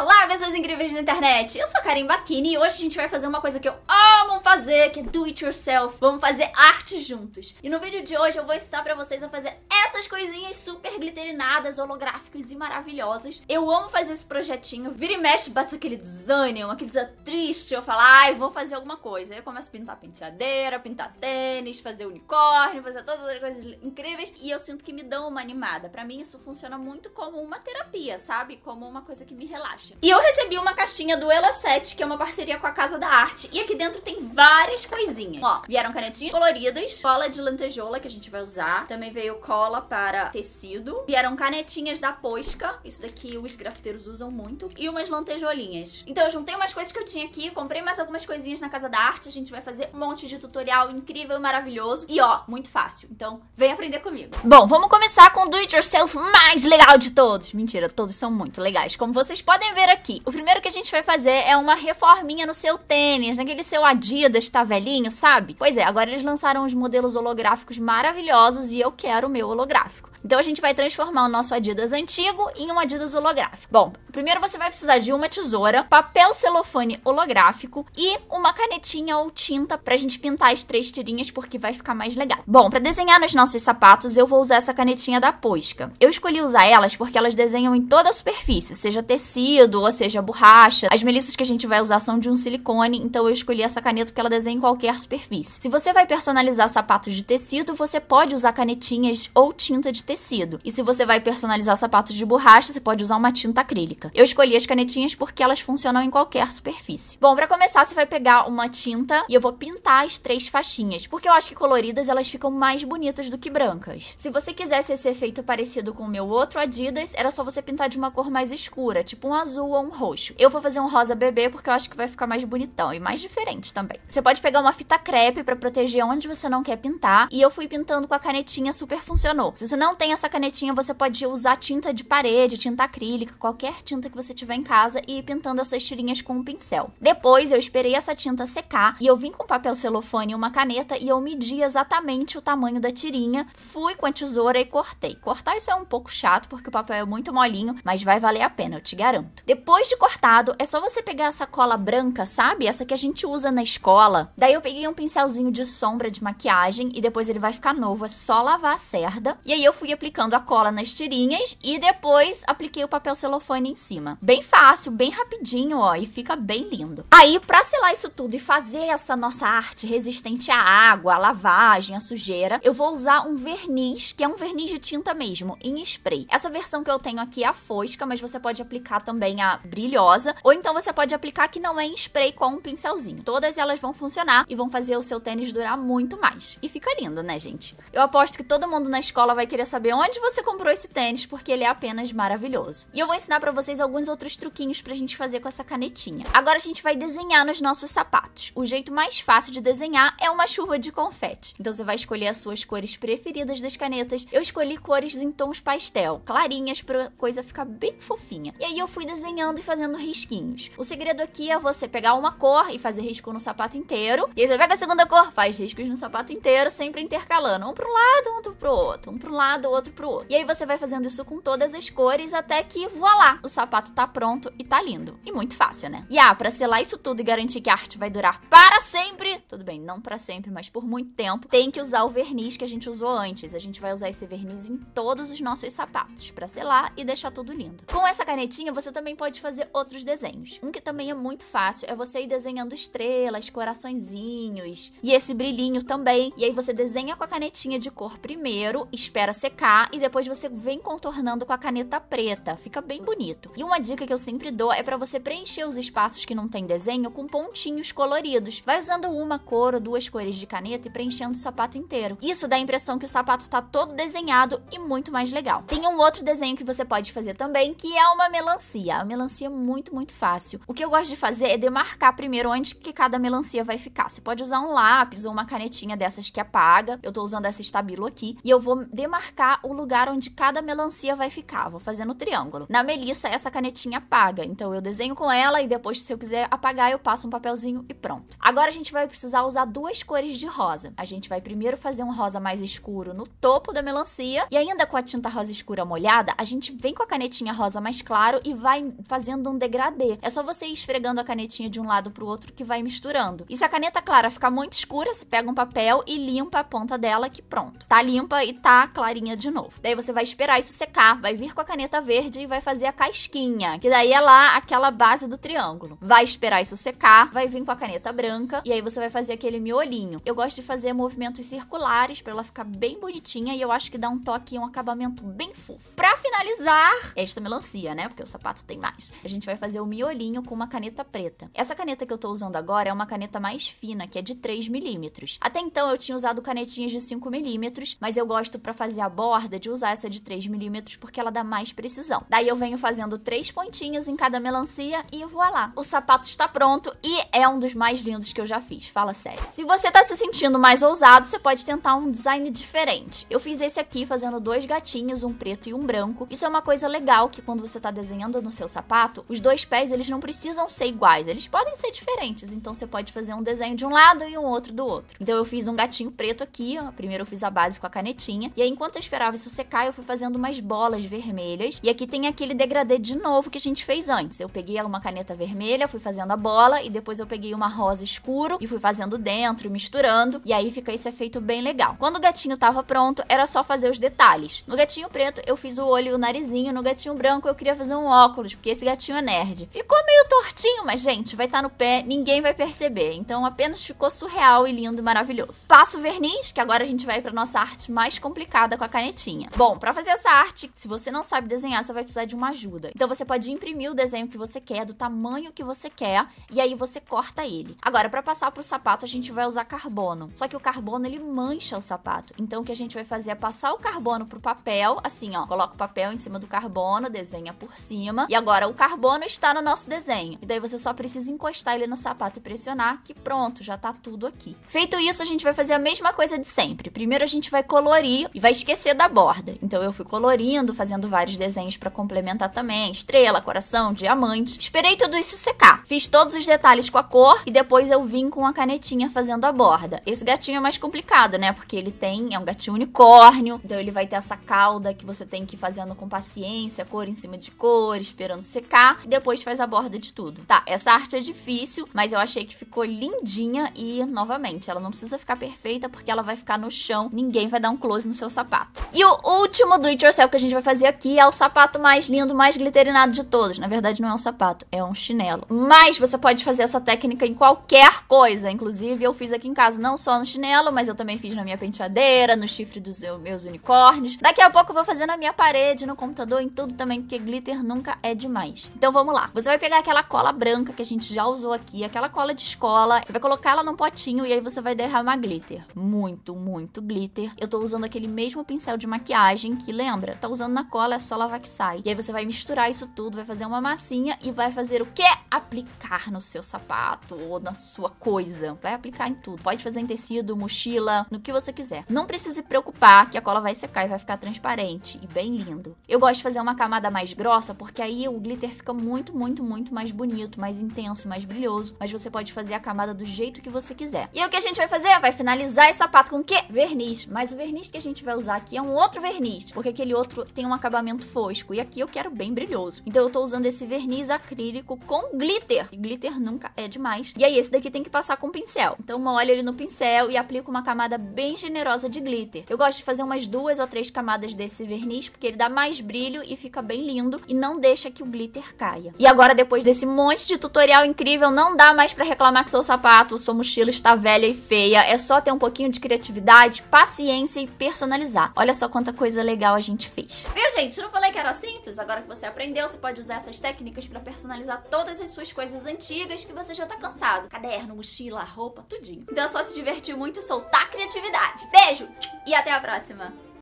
Olá, pessoas incríveis da internet! Eu sou a Karen Bakini e hoje a gente vai fazer uma coisa que eu amo fazer, que é do it yourself. Vamos fazer arte juntos. E no vídeo de hoje eu vou ensinar pra vocês a fazer essas coisinhas super glitterinadas, holográficas e maravilhosas. Eu amo fazer esse projetinho. Vira e mexe, bate aquele desânimo, aquele dia triste. Eu falo, ai, vou fazer alguma coisa. Aí eu começo a pintar penteadeira, pintar tênis, fazer unicórnio, fazer todas as coisas incríveis. E eu sinto que me dão uma animada. Pra mim isso funciona muito como uma terapia, sabe? Como uma coisa que me relaxa caixa. E eu recebi uma caixinha do Ela 7, que é uma parceria com a Casa da Arte. E aqui dentro tem várias coisinhas. Ó, vieram canetinhas coloridas, cola de lantejola, que a gente vai usar. Também veio cola para tecido. Vieram canetinhas da Posca. Isso daqui os grafiteiros usam muito. E umas lantejolinhas. Então eu juntei umas coisas que eu tinha aqui, comprei mais algumas coisinhas na Casa da Arte. A gente vai fazer um monte de tutorial incrível e maravilhoso. E ó, muito fácil. Então vem aprender comigo. Bom, vamos começar com o do-it-yourself mais legal de todos. Mentira, todos são muito legais. Como vocês podem ver, ver aqui. O primeiro que a gente vai fazer é uma reforminha no seu tênis, naquele seu Adidas tá velhinho, sabe? Pois é, agora eles lançaram uns modelos holográficos maravilhosos e eu quero o meu holográfico. Então a gente vai transformar o nosso Adidas antigo em um Adidas holográfico. Bom, primeiro você vai precisar de uma tesoura, papel celofane holográfico e uma canetinha ou tinta pra gente pintar as três tirinhas porque vai ficar mais legal. Bom, para desenhar nos nossos sapatos eu vou usar essa canetinha da Posca. Eu escolhi usar elas porque elas desenham em toda a superfície, seja tecido ou seja borracha. As melissas que a gente vai usar são de um silicone, então eu escolhi essa caneta porque ela desenha em qualquer superfície. Se você vai personalizar sapatos de tecido, você pode usar canetinhas ou tinta de tecido. E se você vai personalizar sapatos de borracha, você pode usar uma tinta acrílica. Eu escolhi as canetinhas porque elas funcionam em qualquer superfície. Bom, para começar, você vai pegar uma tinta e eu vou pintar as três faixinhas, porque eu acho que coloridas elas ficam mais bonitas do que brancas. Se você quisesse esse efeito parecido com o meu outro Adidas, era só você pintar de uma cor mais escura, tipo um azul ou um roxo. Eu vou fazer um rosa bebê porque eu acho que vai ficar mais bonitão e mais diferente também. Você pode pegar uma fita crepe para proteger onde você não quer pintar, e eu fui pintando com a canetinha, super funcionou. Se você não tem essa canetinha, você pode usar tinta de parede, tinta acrílica, qualquer tinta que você tiver em casa e ir pintando essas tirinhas com um pincel. Depois eu esperei essa tinta secar e eu vim com papel celofane e uma caneta e eu medi exatamente o tamanho da tirinha, fui com a tesoura e cortei. Cortar isso é um pouco chato porque o papel é muito molinho, mas vai valer a pena, eu te garanto. Depois de cortado, é só você pegar essa cola branca, sabe? Essa que a gente usa na escola. Daí eu peguei um pincelzinho de sombra de maquiagem e depois ele vai ficar novo, é só lavar a cerda. E aí eu fui fui aplicando a cola nas tirinhas e depois apliquei o papel celofane em cima. Bem fácil, bem rapidinho, ó, e fica bem lindo. Aí, pra selar isso tudo e fazer essa nossa arte resistente à água, à lavagem, à sujeira, eu vou usar um verniz, que é um verniz de tinta mesmo, em spray. Essa versão que eu tenho aqui é a fosca, mas você pode aplicar também a brilhosa, ou então você pode aplicar que não é em spray com um pincelzinho. Todas elas vão funcionar e vão fazer o seu tênis durar muito mais. E fica lindo, né, gente? Eu aposto que todo mundo na escola vai querer saber saber onde você comprou esse tênis, porque ele é apenas maravilhoso. E eu vou ensinar para vocês alguns outros truquinhos pra gente fazer com essa canetinha. Agora a gente vai desenhar nos nossos sapatos. O jeito mais fácil de desenhar é uma chuva de confete. Então você vai escolher as suas cores preferidas das canetas. Eu escolhi cores em tons pastel, clarinhas pra coisa ficar bem fofinha. E aí eu fui desenhando e fazendo risquinhos. O segredo aqui é você pegar uma cor e fazer risco no sapato inteiro. E aí você pega a segunda cor, faz riscos no sapato inteiro, sempre intercalando. Um pro lado, um pro outro. Um pro lado, do outro pro outro. E aí você vai fazendo isso com todas as cores até que, voilá, o sapato tá pronto e tá lindo. E muito fácil, né? E ah, pra selar isso tudo e garantir que a arte vai durar para sempre, tudo bem, não para sempre, mas por muito tempo, tem que usar o verniz que a gente usou antes. A gente vai usar esse verniz em todos os nossos sapatos para selar e deixar tudo lindo. Com essa canetinha, você também pode fazer outros desenhos. Um que também é muito fácil é você ir desenhando estrelas, coraçõezinhos e esse brilhinho também. E aí você desenha com a canetinha de cor primeiro, espera secar e depois você vem contornando com a caneta preta. Fica bem bonito. E uma dica que eu sempre dou é para você preencher os espaços que não tem desenho com pontinhos coloridos. Vai usando uma cor ou duas cores de caneta e preenchendo o sapato inteiro. Isso dá a impressão que o sapato está todo desenhado e muito mais legal. Tem um outro desenho que você pode fazer também, que é uma melancia. A melancia é muito, muito fácil. O que eu gosto de fazer é demarcar primeiro onde que cada melancia vai ficar. Você pode usar um lápis ou uma canetinha dessas que apaga. Eu estou usando essa estabilo aqui. E eu vou demarcar o lugar onde cada melancia vai ficar. Vou fazendo no triângulo. Na melissa, essa canetinha apaga. Então eu desenho com ela e depois, se eu quiser apagar, eu passo um papelzinho e pronto. Agora a gente vai precisar precisar usar duas cores de rosa. A gente vai primeiro fazer um rosa mais escuro no topo da melancia e ainda com a tinta rosa escura molhada, a gente vem com a canetinha rosa mais claro e vai fazendo um degradê. É só você ir esfregando a canetinha de um lado pro outro que vai misturando. E se a caneta clara ficar muito escura, você pega um papel e limpa a ponta dela que pronto. Tá limpa e tá clarinha de novo. Daí você vai esperar isso secar, vai vir com a caneta verde e vai fazer a casquinha, que daí é lá aquela base do triângulo. Vai esperar isso secar, vai vir com a caneta branca e aí você vai fazer fazer aquele miolinho. Eu gosto de fazer movimentos circulares para ela ficar bem bonitinha e eu acho que dá um toque e um acabamento bem fofo. Para finalizar, esta melancia, né? Porque o sapato tem mais. A gente vai fazer o miolinho com uma caneta preta. Essa caneta que eu tô usando agora é uma caneta mais fina, que é de 3 milímetros. Até então eu tinha usado canetinhas de 5 milímetros, mas eu gosto para fazer a borda de usar essa de 3 milímetros porque ela dá mais precisão. Daí eu venho fazendo três pontinhos em cada melancia e vou lá. O sapato está pronto e é um dos mais lindos que eu já fiz. Fala fala sério. Se você tá se sentindo mais ousado, você pode tentar um design diferente. Eu fiz esse aqui fazendo dois gatinhos, um preto e um branco. Isso é uma coisa legal que quando você tá desenhando no seu sapato, os dois pés eles não precisam ser iguais, eles podem ser diferentes. Então você pode fazer um desenho de um lado e um outro do outro. Então eu fiz um gatinho preto aqui, ó. primeiro eu fiz a base com a canetinha e aí enquanto eu esperava isso secar, eu fui fazendo umas bolas vermelhas. E aqui tem aquele degradê de novo que a gente fez antes. Eu peguei uma caneta vermelha, fui fazendo a bola e depois eu peguei uma rosa escuro e fui fazendo fazendo dentro, misturando, e aí fica esse efeito bem legal. Quando o gatinho tava pronto, era só fazer os detalhes. No gatinho preto, eu fiz o olho e o narizinho, no gatinho branco, eu queria fazer um óculos, porque esse gatinho é nerd. Ficou meio tortinho, mas gente, vai estar tá no pé, ninguém vai perceber. Então apenas ficou surreal e lindo e maravilhoso. Passo o verniz, que agora a gente vai para nossa arte mais complicada com a canetinha. Bom, para fazer essa arte, se você não sabe desenhar, você vai precisar de uma ajuda. Então você pode imprimir o desenho que você quer, do tamanho que você quer, e aí você corta ele. Agora para passar pro sapato sapato a gente vai usar carbono. Só que o carbono ele mancha o sapato. Então o que a gente vai fazer é passar o carbono pro papel, assim, ó. Coloca o papel em cima do carbono, desenha por cima. E agora o carbono está no nosso desenho. E daí você só precisa encostar ele no sapato e pressionar, que pronto, já tá tudo aqui. Feito isso, a gente vai fazer a mesma coisa de sempre. Primeiro a gente vai colorir e vai esquecer da borda. Então eu fui colorindo, fazendo vários desenhos para complementar também, estrela, coração, diamante. Esperei tudo isso secar. Fiz todos os detalhes com a cor e depois eu vim com a caneta canetinha fazendo a borda. Esse gatinho é mais complicado, né? Porque ele tem, é um gatinho unicórnio, então ele vai ter essa cauda que você tem que ir fazendo com paciência, cor em cima de cor, esperando secar, e depois faz a borda de tudo. Tá, essa arte é difícil, mas eu achei que ficou lindinha e, novamente, ela não precisa ficar perfeita porque ela vai ficar no chão, ninguém vai dar um close no seu sapato. E o último do it yourself que a gente vai fazer aqui é o sapato mais lindo, mais glitterinado de todos. Na verdade, não é um sapato, é um chinelo. Mas você pode fazer essa técnica em qualquer coisa, inclusive, eu fiz aqui em casa, não só no chinelo, mas eu também fiz na minha penteadeira, no chifre dos meus unicórnios. Daqui a pouco eu vou fazer na minha parede, no computador, em tudo também, porque glitter nunca é demais. Então vamos lá. Você vai pegar aquela cola branca que a gente já usou aqui, aquela cola de escola, você vai colocar ela num potinho e aí você vai derramar glitter. Muito, muito glitter. Eu tô usando aquele mesmo pincel de maquiagem que, lembra, tá usando na cola, é só lavar que sai. E aí você vai misturar isso tudo, vai fazer uma massinha e vai fazer o quê? Aplicar no seu sapato ou na sua coisa. Vai aplicar em tudo. Pode fazer em tecido, mochila, no que você quiser. Não precisa se preocupar que a cola vai secar e vai ficar transparente e bem lindo. Eu gosto de fazer uma camada mais grossa porque aí o glitter fica muito, muito, muito mais bonito, mais intenso, mais brilhoso. Mas você pode fazer a camada do jeito que você quiser. E o que a gente vai fazer? Vai finalizar esse sapato com o quê? Verniz. Mas o verniz que a gente vai usar aqui é um outro verniz, porque aquele outro tem um acabamento fosco e aqui eu quero bem brilhoso. Então eu tô usando esse verniz acrílico com glitter. E glitter nunca é demais. E aí esse daqui tem que passar com pincel. Então molho ele no pincel e aplico uma camada bem generosa de glitter. Eu gosto de fazer umas duas ou três camadas desse verniz, porque ele dá mais brilho e fica bem lindo e não deixa que o glitter caia. E agora, depois desse monte de tutorial incrível, não dá mais para reclamar que seu sapato, ou sua mochila está velha e feia. É só ter um pouquinho de criatividade, paciência e personalizar. Olha só quanta coisa legal a gente fez. Viu, gente? Não falei que era simples? Agora que você aprendeu, você pode usar essas técnicas para personalizar todas as suas coisas antigas que você já tá cansado. Caderno, mochila, roupa, tudinho. Então é só se divertir muito e soltar a criatividade. Beijo e até a próxima!